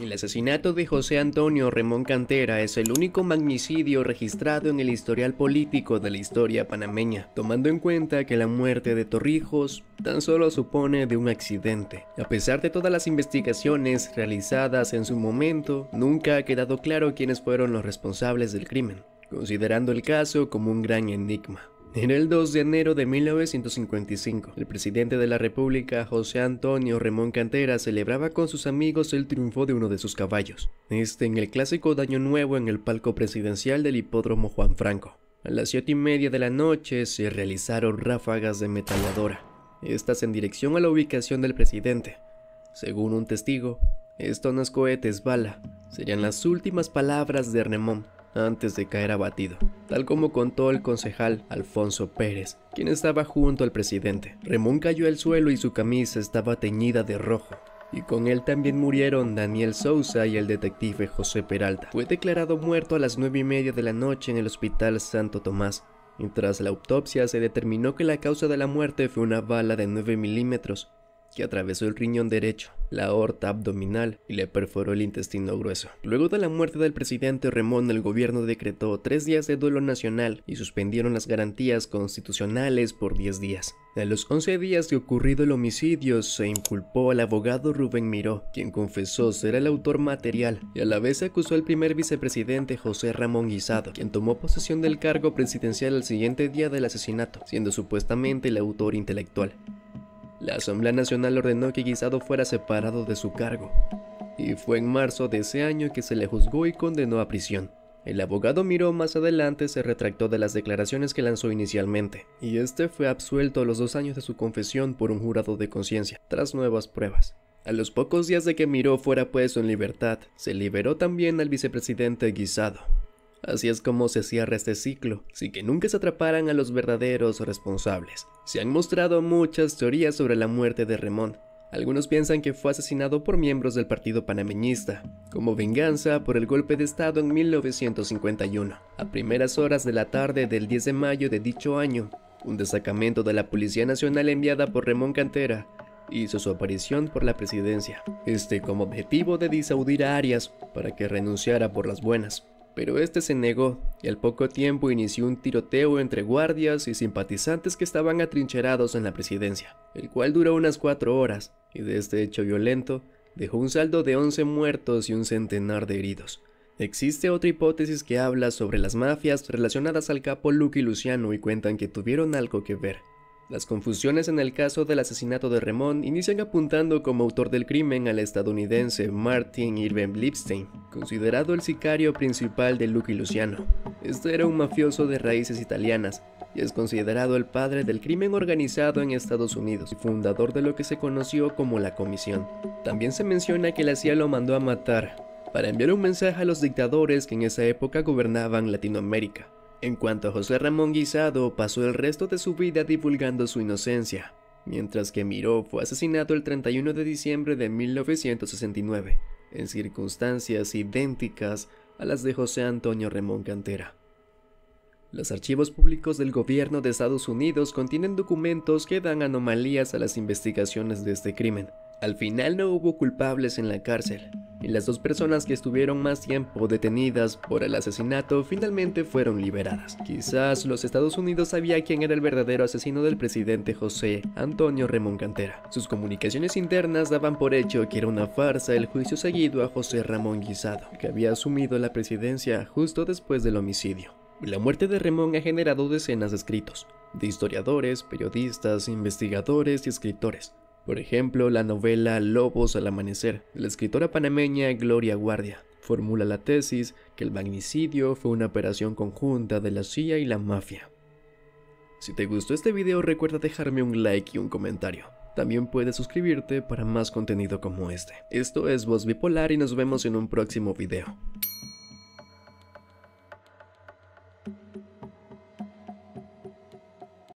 El asesinato de José Antonio Ramón Cantera es el único magnicidio registrado en el historial político de la historia panameña, tomando en cuenta que la muerte de Torrijos tan solo supone de un accidente. A pesar de todas las investigaciones realizadas en su momento, nunca ha quedado claro quiénes fueron los responsables del crimen, considerando el caso como un gran enigma. En el 2 de enero de 1955. El presidente de la República, José Antonio Remón Cantera, celebraba con sus amigos el triunfo de uno de sus caballos, este en el clásico daño Nuevo en el palco presidencial del hipódromo Juan Franco. A las 7 y media de la noche se realizaron ráfagas de metalladora, estas en dirección a la ubicación del presidente. Según un testigo, esto no cohetes bala, serían las últimas palabras de Remón, antes de caer abatido, tal como contó el concejal Alfonso Pérez, quien estaba junto al presidente. Remón cayó al suelo y su camisa estaba teñida de rojo, y con él también murieron Daniel Sousa y el detective José Peralta. Fue declarado muerto a las nueve y media de la noche en el Hospital Santo Tomás. Y tras la autopsia se determinó que la causa de la muerte fue una bala de 9 milímetros atravesó el riñón derecho, la aorta abdominal y le perforó el intestino grueso. Luego de la muerte del presidente Ramón, el gobierno decretó tres días de duelo nacional y suspendieron las garantías constitucionales por 10 días. A los 11 días de ocurrido el homicidio, se inculpó al abogado Rubén Miró, quien confesó ser el autor material, y a la vez acusó al primer vicepresidente José Ramón Guisado, quien tomó posesión del cargo presidencial al siguiente día del asesinato, siendo supuestamente el autor intelectual la Asamblea Nacional ordenó que Guisado fuera separado de su cargo, y fue en marzo de ese año que se le juzgó y condenó a prisión. El abogado Miró más adelante se retractó de las declaraciones que lanzó inicialmente, y este fue absuelto a los dos años de su confesión por un jurado de conciencia, tras nuevas pruebas. A los pocos días de que Miró fuera puesto en libertad, se liberó también al vicepresidente Guisado, Así es como se cierra este ciclo, sin que nunca se atraparan a los verdaderos responsables. Se han mostrado muchas teorías sobre la muerte de Ramón. Algunos piensan que fue asesinado por miembros del partido panameñista, como venganza por el golpe de estado en 1951. A primeras horas de la tarde del 10 de mayo de dicho año, un destacamento de la Policía Nacional enviada por Ramón Cantera hizo su aparición por la presidencia, este como objetivo de disaudir a Arias para que renunciara por las buenas pero este se negó y al poco tiempo inició un tiroteo entre guardias y simpatizantes que estaban atrincherados en la presidencia, el cual duró unas cuatro horas y de este hecho violento dejó un saldo de 11 muertos y un centenar de heridos. Existe otra hipótesis que habla sobre las mafias relacionadas al capo y Luciano y cuentan que tuvieron algo que ver. Las confusiones en el caso del asesinato de Remón inician apuntando como autor del crimen al estadounidense Martin Irving Lipstein, considerado el sicario principal de Lucky Luciano. Este era un mafioso de raíces italianas y es considerado el padre del crimen organizado en Estados Unidos y fundador de lo que se conoció como la Comisión. También se menciona que la CIA lo mandó a matar para enviar un mensaje a los dictadores que en esa época gobernaban Latinoamérica. En cuanto a José Ramón Guisado, pasó el resto de su vida divulgando su inocencia, mientras que Miró fue asesinado el 31 de diciembre de 1969, en circunstancias idénticas a las de José Antonio Ramón Cantera. Los archivos públicos del gobierno de Estados Unidos contienen documentos que dan anomalías a las investigaciones de este crimen. Al final no hubo culpables en la cárcel, y las dos personas que estuvieron más tiempo detenidas por el asesinato finalmente fueron liberadas. Quizás los Estados Unidos sabía quién era el verdadero asesino del presidente José Antonio Ramón Cantera. Sus comunicaciones internas daban por hecho que era una farsa el juicio seguido a José Ramón Guisado, que había asumido la presidencia justo después del homicidio. La muerte de Remón ha generado decenas de escritos, de historiadores, periodistas, investigadores y escritores. Por ejemplo, la novela Lobos al Amanecer, de la escritora panameña Gloria Guardia, formula la tesis que el magnicidio fue una operación conjunta de la CIA y la mafia. Si te gustó este video recuerda dejarme un like y un comentario. También puedes suscribirte para más contenido como este. Esto es Voz Bipolar y nos vemos en un próximo video.